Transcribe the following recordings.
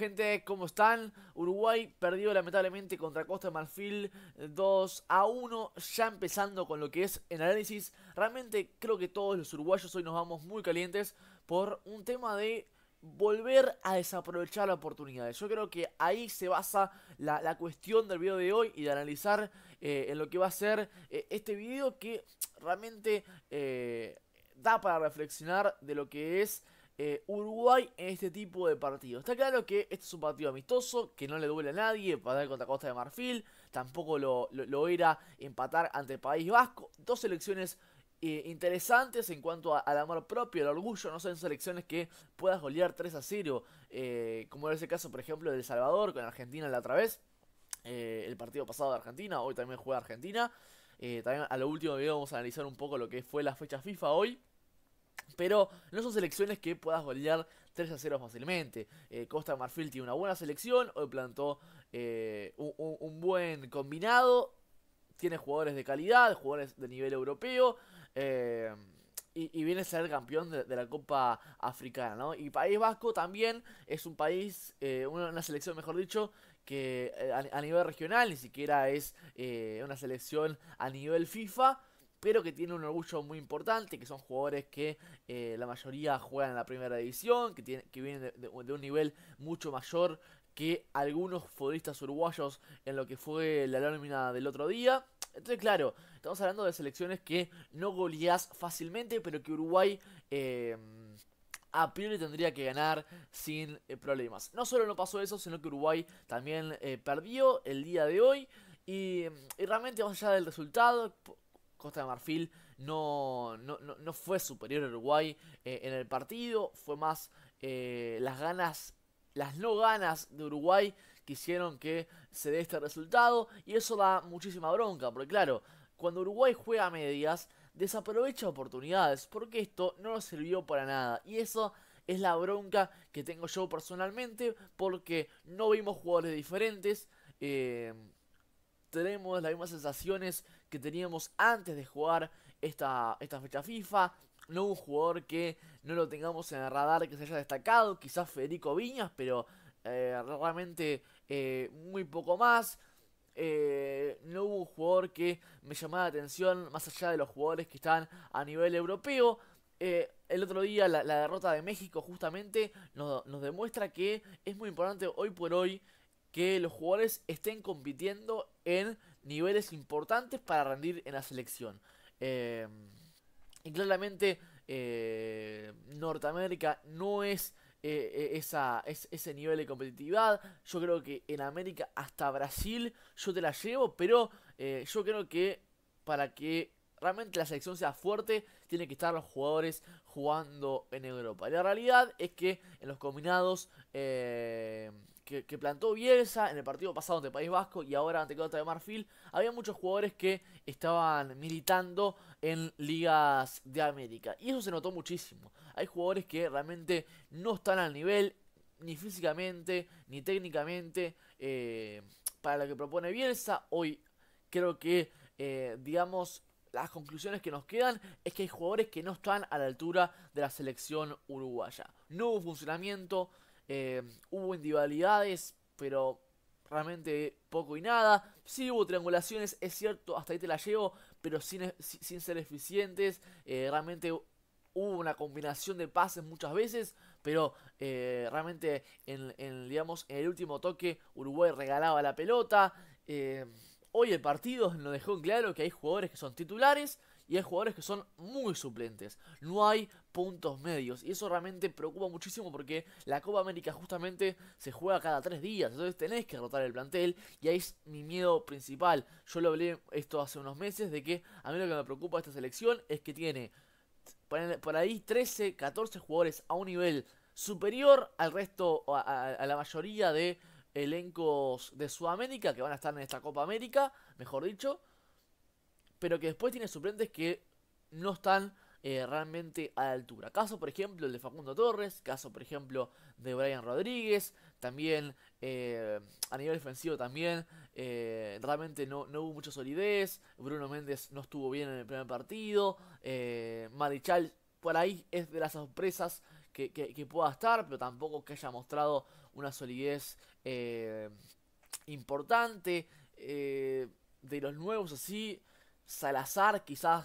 gente? ¿Cómo están? Uruguay perdió lamentablemente contra Costa de Marfil 2 eh, a 1. Ya empezando con lo que es el análisis. Realmente creo que todos los uruguayos hoy nos vamos muy calientes por un tema de volver a desaprovechar la oportunidades. Yo creo que ahí se basa la, cuestión del video de hoy y de analizar eh, en lo que va a ser eh, este video que realmente... da para reflexionar de lo que es eh, Uruguay en este tipo de partidos. Está claro que este es un partido amistoso, que no le duele a nadie, dar contra Costa de Marfil, tampoco lo, lo, era empatar ante País Vasco. Dos selecciones eh, interesantes en cuanto al amor propio, al orgullo, no son selecciones que puedas golear 3 a 0, eh, como en ese caso, por ejemplo, de El Salvador con Argentina la otra vez, el partido pasado de Argentina, hoy también juega Argentina. también a lo último video vamos a analizar un poco lo que fue la fecha FIFA hoy. Pero no son selecciones que puedas golear 3 a 0 fácilmente. Eh, Costa Marfil tiene una buena selección, hoy plantó eh, un, buen combinado, tiene jugadores de calidad, jugadores de nivel europeo. Eh, y, viene a ser campeón de, la Copa Africana, Y País Vasco también es un país, una, selección, mejor dicho, que a, nivel regional ni siquiera es una selección a nivel FIFA, pero que tiene un orgullo muy importante, que son jugadores que eh, la mayoría juegan en la primera división, que, vienen de, un nivel mucho mayor que algunos futbolistas uruguayos en lo que fue la lámina del otro día. Entonces, claro, estamos hablando de selecciones que no goleás fácilmente, pero que Uruguay em, a priori tendría que ganar sin eh, problemas. No solo no pasó eso, sino que Uruguay también eh, perdió el día de hoy. Y, em, y, realmente, más allá del resultado, Costa de Marfil no, no, fue superior a Uruguay eh, en el partido, fue más eh, las ganas, las no ganas de Uruguay que hicieron que se dé este resultado y eso da muchísima bronca, porque claro, cuando Uruguay juega a medias, desaprovecha oportunidades, porque esto no nos sirvió para nada y eso es la bronca que tengo yo personalmente, porque no vimos jugadores diferentes. Eh, tenemos las mismas sensaciones que teníamos antes de jugar esta, esta fecha FIFA. No hubo un jugador que no lo tengamos en el radar que se haya destacado. Quizás Federico Viñas, pero eh, realmente eh, muy poco más. Eh, no hubo un jugador que me llamara la atención más allá de los jugadores que están a nivel europeo. el otro día la, derrota de México justamente nos, demuestra que es muy importante hoy por hoy que los jugadores estén compitiendo en niveles importantes para rendir en la selección. Em, y claramente eh, Norteamérica no es, eh, eh, esa, es ese nivel de competitividad. Yo creo que en América hasta Brasil yo te la llevo, pero yo creo que para que realmente la selección sea fuerte, tienen que estar los jugadores jugando en Europa. La realidad es que en los combinados que, plantó Bielsa en el partido pasado ante País Vasco y ahora ante Costa de Marfil, había muchos jugadores que estaban militando en ligas de América. Y eso se notó muchísimo. Hay jugadores que realmente no están al nivel, ni físicamente, ni técnicamente, eh, para lo que propone Bielsa. Hoy creo que, eh, digamos, las conclusiones que nos quedan es que hay jugadores que no están a la altura de la selección uruguaya. No hubo funcionamiento, eh, hubo individualidades, pero realmente poco y nada. Sí hubo triangulaciones, es cierto, hasta ahí te la llevo, pero sin, ser eficientes. Eh, realmente hubo una combinación de pases muchas veces, pero eh, realmente en, digamos, el último toque Uruguay regalaba la pelota. hoy el partido nos dejó en claro que hay jugadores que son titulares y hay jugadores que son muy suplentes. No hay puntos medios. Y eso realmente preocupa muchísimo porque la Copa América justamente se juega cada tres días. Entonces tenés que rotar el plantel y ahí es mi miedo principal. Yo lo hablé esto hace unos meses de que a mí lo que me preocupa esta selección es que tiene por ahí 13, 14 jugadores a un nivel superior al resto, a, a la mayoría de elencos de Sudamérica que van a estar en esta Copa América, mejor dicho. Pero que después tiene suplentes que no están eh, realmente a la altura. Caso, por ejemplo, el de Facundo Torres, caso, por ejemplo, de Brian Rodríguez, también eh, a nivel defensivo también, eh, realmente no, hubo mucha solidez, Bruno Méndez no estuvo bien en el primer partido, Marichal por ahí es de las sorpresas que, que, pueda estar, pero tampoco que haya mostrado una solidez importante. de los nuevos así, Salazar quizás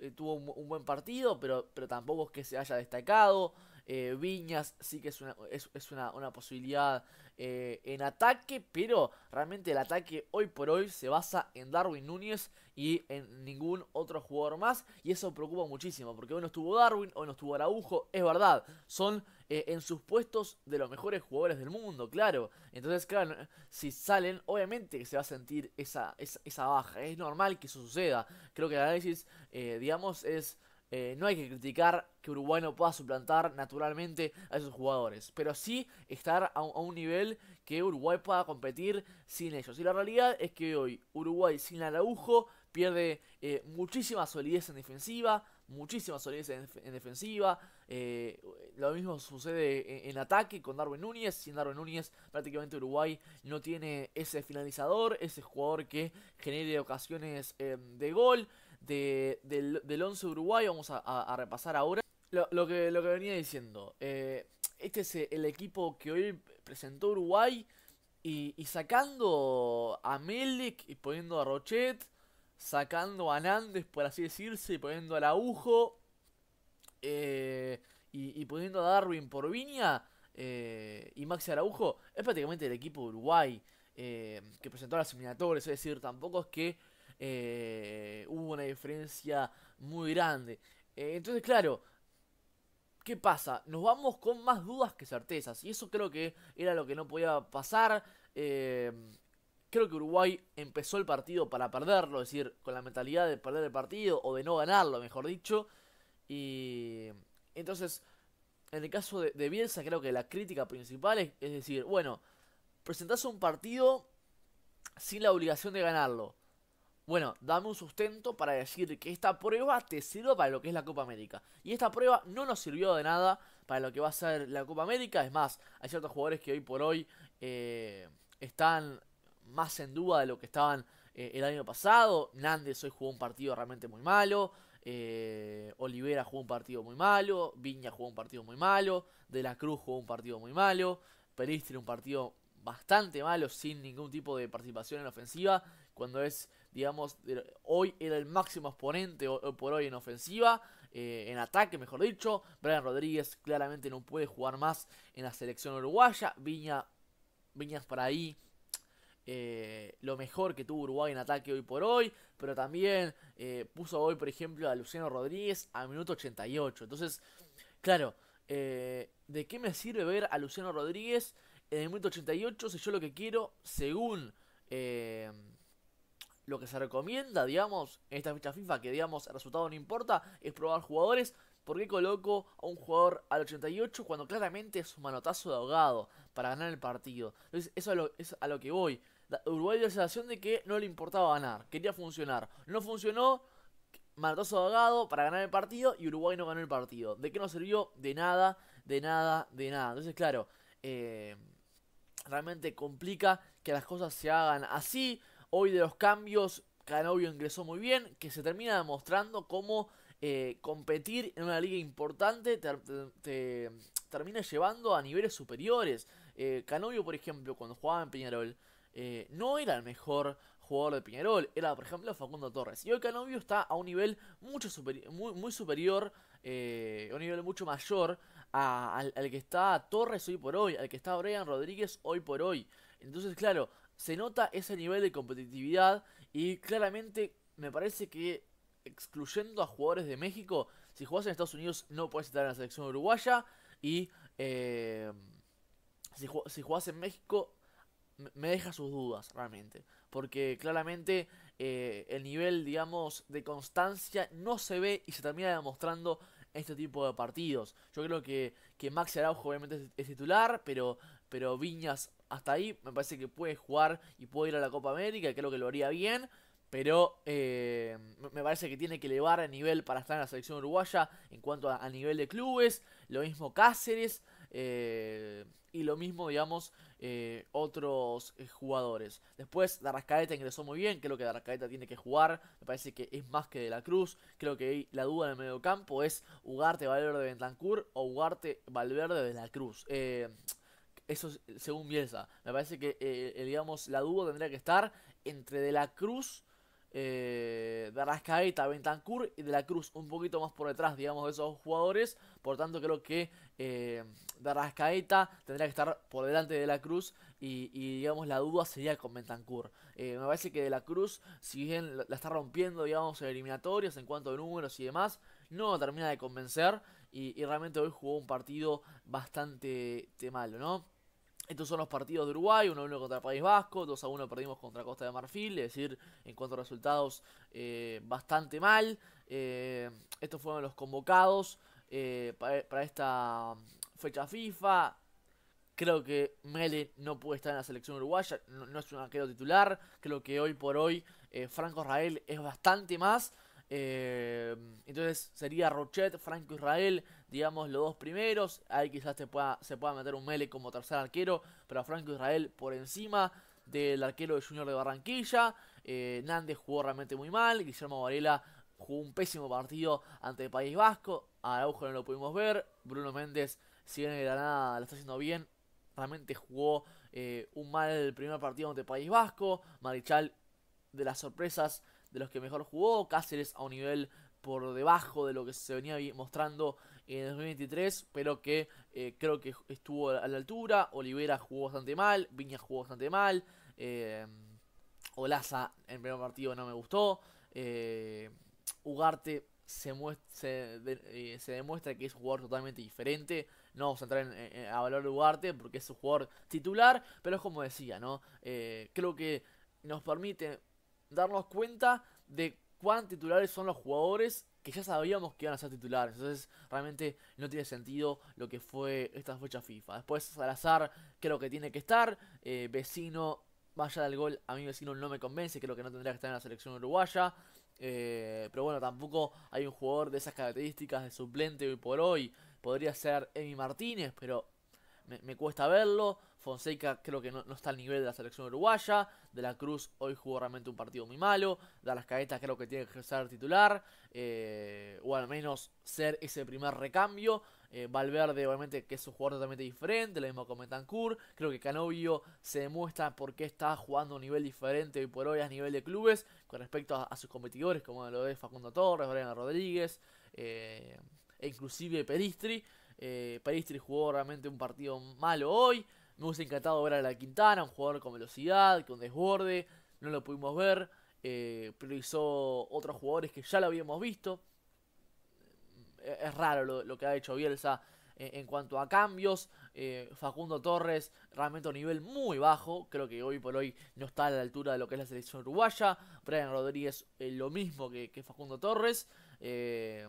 eh, tuvo un, buen partido, pero, pero tampoco es que se haya destacado. Eh, Viñas sí que es una, es una, una posibilidad eh, en ataque, pero realmente el ataque hoy por hoy se basa en Darwin Núñez y en ningún otro jugador más. Y eso preocupa muchísimo, porque hoy no estuvo Darwin, hoy no estuvo Araujo, es verdad, son eh, en sus puestos de los mejores jugadores del mundo, claro. Entonces, claro, si salen, obviamente que se va a sentir esa, esa, baja, es normal que eso suceda. Creo que el análisis, eh, digamos, es eh, no hay que criticar que Uruguay no pueda suplantar naturalmente a esos jugadores, pero sí estar a, un nivel que Uruguay pueda competir sin ellos. Y la realidad es que hoy Uruguay sin Araujo pierde eh, muchísima solidez en defensiva, muchísima solidez en, defensiva. Eh, lo mismo sucede en, ataque con Darwin Núñez. Sin Darwin Núñez, prácticamente Uruguay no tiene ese finalizador, ese jugador que genere ocasiones em, de gol del, del once Uruguay vamos a, repasar ahora. Lo, que, venía diciendo, eh, este es el equipo que hoy presentó Uruguay y, sacando a Melik y poniendo a Rochet, sacando a Nández, por así decirse, y poniendo a Laujo eh, y, y, poniendo a Darwin por Viña eh, y Maxi Araujo, es prácticamente el equipo de Uruguay que presentó a las eliminatorias, es decir, tampoco es que eh, hubo una diferencia muy grande. Eh, entonces, claro, ¿qué pasa? Nos vamos con más dudas que certezas. Y eso creo que era lo que no podía pasar. Eh, creo que Uruguay empezó el partido para perderlo, es decir, con la mentalidad de perder el partido o de no ganarlo, mejor dicho. Y entonces, en el caso de, Bielsa, creo que la crítica principal es decir, bueno, presentás un partido sin la obligación de ganarlo. Bueno, dame un sustento para decir que esta prueba te sirva para lo que es la Copa América. Y esta prueba no nos sirvió de nada para lo que va a ser la Copa América. Es más, hay ciertos jugadores que hoy por hoy eh, están más en duda de lo que estaban eh, el año pasado. Nández hoy jugó un partido realmente muy malo. Eh, Olivera jugó un partido muy malo. Viña jugó un partido muy malo. De la Cruz jugó un partido muy malo. Peristri un partido bastante malo sin ningún tipo de participación en la ofensiva. Cuando es digamos, hoy era el máximo exponente por hoy en ofensiva, eh, en ataque, mejor dicho. Brian Rodríguez claramente no puede jugar más en la selección uruguaya. Viña, Viñas para ahí. Eh, lo mejor que tuvo Uruguay en ataque hoy por hoy, pero también eh, puso hoy, por ejemplo, a Luciano Rodríguez a minuto 88. Entonces, claro, ¿de qué me sirve ver a Luciano Rodríguez en el minuto 88 si yo lo que quiero, según eh, lo que se recomienda, digamos, en esta ficha FIFA, que digamos el resultado no importa, es probar jugadores. ¿Por qué coloco a un jugador al 88 cuando claramente es un manotazo de ahogado para ganar el partido? Entonces, eso es, a lo que voy. Uruguay dio la sensación de que no le importaba ganar, quería funcionar. No funcionó, manotazo de ahogado para ganar el partido y Uruguay no ganó el partido. ¿De qué no sirvió? De nada, de nada, de nada. Entonces, claro, eh, realmente complica que las cosas se hagan así. Hoy de los cambios, Canovio ingresó muy bien, que se termina demostrando cómo eh, competir en una liga importante te, termina llevando a niveles superiores. Eh, Canovio, por ejemplo, cuando jugaba en Peñarol, eh, no era el mejor jugador de Peñarol, era por ejemplo Facundo Torres. Y hoy Canovio está a un nivel mucho superior muy, superior, un nivel mucho mayor al, al, que está Torres hoy por hoy, al que está Brian Rodríguez hoy por hoy. Entonces, claro, se nota ese nivel de competitividad y claramente me parece que excluyendo a jugadores de México, si jugás en Estados Unidos no puedes estar en la selección uruguaya y eh, si, jugás en México me deja sus dudas realmente. Porque claramente eh, el nivel, digamos, de constancia no se ve y se termina demostrando este tipo de partidos. Yo creo que, que Maxi Araujo obviamente es, titular, pero, pero Viñas hasta ahí me parece que puede jugar y puede ir a la Copa América, creo que lo haría bien. Pero eh, me parece que tiene que elevar el nivel para estar en la selección uruguaya en cuanto a, nivel de clubes. Lo mismo Cáceres eh, y lo mismo, digamos, eh, otros jugadores. Después, Darrascaeta ingresó muy bien. Creo que Darrascaeta tiene que jugar. Me parece que es más que de la Cruz. Creo que la duda en el campo es Ugarte Valverde de Bentancur o Ugarte Valverde de la Cruz. Eso según Bielsa. Me parece que, eh, eh, digamos, la duda tendría que estar entre De la Cruz, eh, de Arrascaeta, Bentancur y De la Cruz un poquito más por detrás, digamos, de esos jugadores. Por tanto, creo que eh, de tendría que estar por delante de la Cruz y, digamos, la duda sería con Bentancur. Eh, me parece que de la Cruz, si bien la está rompiendo, digamos, en eliminatorias en cuanto a números y demás, no termina de convencer y, y realmente hoy jugó un partido bastante malo, ¿no? Estos son los partidos de Uruguay, 1-1 contra País Vasco, 2-1 perdimos contra Costa de Marfil, es decir, en cuanto a resultados eh, bastante mal. Eh, estos fueron los convocados eh, para, esta fecha FIFA. Creo que Mele no puede estar en la selección uruguaya, no, es un arquero titular. Creo que hoy por hoy Franco Rael es bastante más eh, entonces sería Rochet, Franco Israel, digamos los dos primeros. Ahí quizás pueda, se pueda meter un Mele como tercer arquero, pero Franco Israel por encima del arquero de Junior de Barranquilla. Eh, Nández jugó realmente muy mal. Guillermo Varela jugó un pésimo partido ante País Vasco. A Araujo no lo pudimos ver. Bruno Méndez, si bien en nada lo está haciendo bien, realmente jugó eh, un mal primer partido ante el País Vasco. Marichal de las sorpresas de los que mejor jugó. Cáceres a un nivel por debajo de lo que se venía mostrando en 2023, pero que eh, creo que estuvo a la altura. Olivera jugó bastante mal, Viña jugó bastante mal, eh, Olaza en el primer partido no me gustó, eh, Ugarte eh, se, demuestra que es un jugador totalmente diferente. No vamos a entrar en, a valor Ugarte porque es un jugador titular, pero es como decía, ¿no? creo que nos permite darnos cuenta de cuán titulares son los jugadores que ya sabíamos que iban a ser titulares. Entonces, realmente no tiene sentido lo que fue esta fecha FIFA. Después, Salazar creo que tiene que estar. Eh, vecino, vaya del gol. A mi vecino no me convence. que lo que no tendría que estar en la selección uruguaya. Eh, pero bueno, tampoco hay un jugador de esas características de suplente hoy por hoy. Podría ser Emi Martínez, pero me, cuesta verlo. Fonseca creo que no, está al nivel de la selección uruguaya. De la Cruz hoy jugó realmente un partido muy malo. De las caetas creo que tiene que ser titular. Eh, o al menos ser ese primer recambio. Eh, Valverde, obviamente, que es un jugador totalmente diferente. Lo mismo con Metancourt. Creo que Canovio se demuestra por qué está jugando a un nivel diferente hoy por hoy a nivel de clubes. Con respecto a, sus competidores, como lo es Facundo Torres, Brian Rodríguez. Eh, e inclusive Peristri. Eh, jugó realmente un partido malo hoy. Me hubiese encantado ver a la Quintana, un jugador con velocidad, con desborde. No lo pudimos ver. Eh, priorizó otros jugadores que ya lo habíamos visto. Eh, es raro lo, que ha hecho Bielsa en cuanto a cambios, eh, Facundo Torres realmente a un nivel muy bajo. Creo que hoy por hoy no está a la altura de lo que es la selección uruguaya. Brian Rodríguez eh, lo mismo que, Facundo Torres. Eh,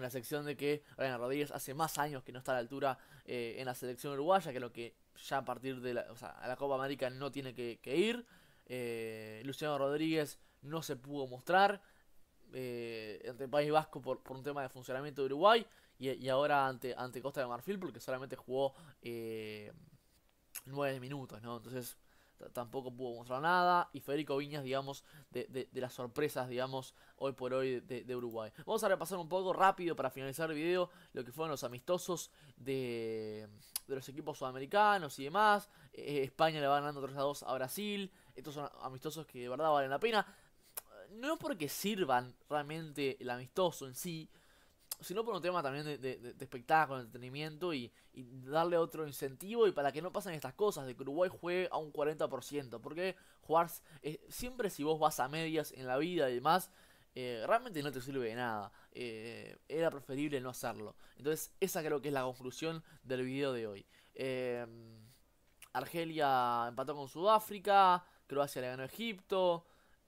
la sección de que Brian Rodríguez hace más años que no está a la altura eh, en la selección uruguaya, que lo que ya a partir de la, o sea, a la Copa América no tiene que, ir. Eh, Luciano Rodríguez no se pudo mostrar eh, ante País Vasco por, un tema de funcionamiento de Uruguay y, ahora ante, ante Costa de Marfil porque solamente jugó eh, nueve minutos, ¿no? Entonces tampoco pudo mostrar nada. Y Federico Viñas, digamos, de, las sorpresas, digamos, hoy por hoy de, Uruguay. Vamos a repasar un poco rápido para finalizar el video lo que fueron los amistosos de, los equipos sudamericanos y demás. Eh, España le va ganando 3 a 2 a Brasil. Estos son amistosos que de verdad valen la pena. No porque sirvan realmente el amistoso en sí, sino por un tema también de, de, espectáculo, entretenimiento y, darle otro incentivo y para que no pasen estas cosas, de que Uruguay juegue a un 40%, porque jugar eh, siempre si vos vas a medias en la vida y demás, eh, realmente no te sirve de nada, eh, era preferible no hacerlo. Entonces esa creo que es la conclusión del video de hoy. Argelia empató con Sudáfrica, Croacia le ganó a Egipto,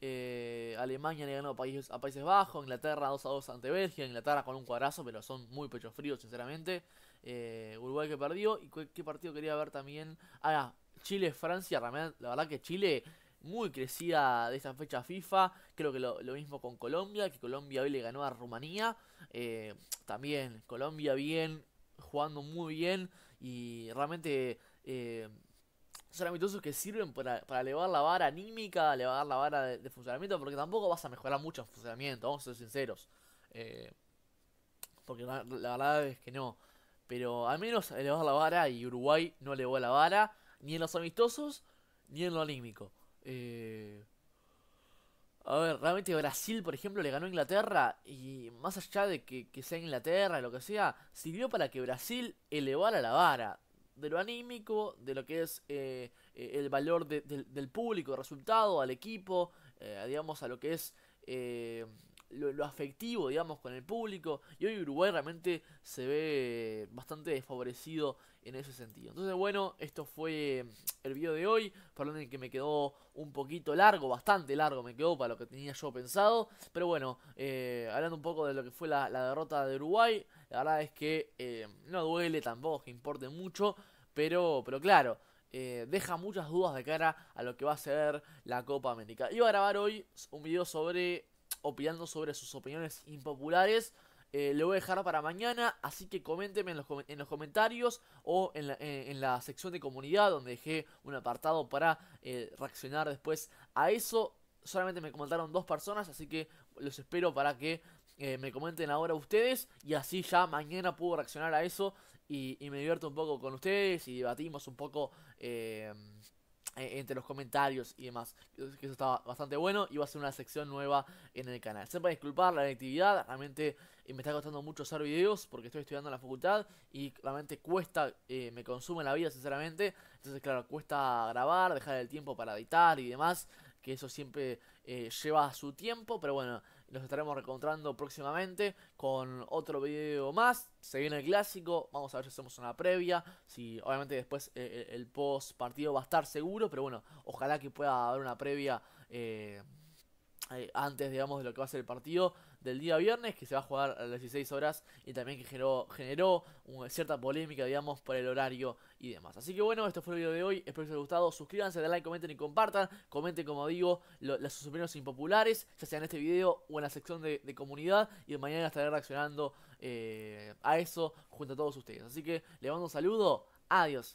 eh, Alemania le ganó a Países, Bajos, Inglaterra 2 a 2 ante Bélgica, Inglaterra con un cuadrazo, pero son muy pecho fríos, sinceramente. Eh, Uruguay que perdió. ¿Y qué, partido quería ver también? Ah, Chile-Francia, la verdad que Chile muy crecida de esta fecha FIFA. Creo que lo, mismo con Colombia, que Colombia hoy le ganó a Rumanía. Eh, también Colombia bien, jugando muy bien y realmente son amistosos que sirven para, elevar la vara anímica, elevar la vara de, funcionamiento, porque tampoco vas a mejorar mucho el funcionamiento, vamos a ser sinceros. Eh, porque la, verdad es que no. Pero al menos elevar la vara y Uruguay no elevó la vara, ni en los amistosos, ni en lo anímico. Eh, a ver, realmente Brasil, por ejemplo, le ganó a Inglaterra y más allá de que, sea Inglaterra lo que sea, sirvió para que Brasil elevara la vara de lo anímico, de lo que es eh, eh, el valor del público, resultado, al equipo, eh, digamos, a lo que es lo, afectivo, digamos, con el público. Y hoy Uruguay realmente se ve bastante desfavorecido en ese sentido. Entonces, bueno, esto fue mm, el video de hoy. Perdón que me quedó un poquito largo, bastante largo me quedó para lo que tenía yo pensado. Pero bueno, eh, hablando un poco de lo que fue la, derrota de Uruguay, la verdad es que eh, no duele tampoco, que importe mucho. Pero, pero claro, eh, deja muchas dudas de cara a lo que va a ser la Copa América. Iba a grabar hoy un video sobre opinando sobre sus opiniones impopulares. Eh, lo voy a dejar para mañana, así que coméntenme en los, comentarios o eh, en la, sección de comunidad donde dejé un apartado para eh, reaccionar después a eso. Solamente me comentaron dos personas, así que los espero para que me comenten ahora ustedes y así ya mañana puedo reaccionar a eso y, y me divierto un poco con ustedes y debatimos un poco eh, entre los comentarios y demás. Que eso estaba bastante bueno y va a ser una sección nueva en el canal. Siempre disculpar la actividad, realmente eh, me está costando mucho hacer videos porque estoy estudiando en la facultad y realmente cuesta, eh, me consume la vida sinceramente. Entonces, claro, cuesta grabar, dejar el tiempo para editar y demás, que eso siempre lleva su tiempo, pero bueno, los estaremos reencontrando próximamente con otro video más. Se viene el clásico. Vamos a ver si hacemos una previa. Si obviamente después eh, eh, el post partido va a estar seguro. Pero bueno, ojalá que pueda haber una previa. Eh, eh, antes, digamos, de lo que va a ser el partido del día viernes, que se va a jugar a las 16 horas y también que generó, cierta polémica, digamos, por el horario y demás. Así que bueno, esto fue el video de hoy, espero que os haya gustado, suscríbanse, denle like, comenten y compartan, comenten, como digo, las sus opiniones impopulares, ya sea en este video o en la sección de, comunidad, y de mañana estaré reaccionando eh, a eso junto a todos ustedes. Así que le mando un saludo, adiós.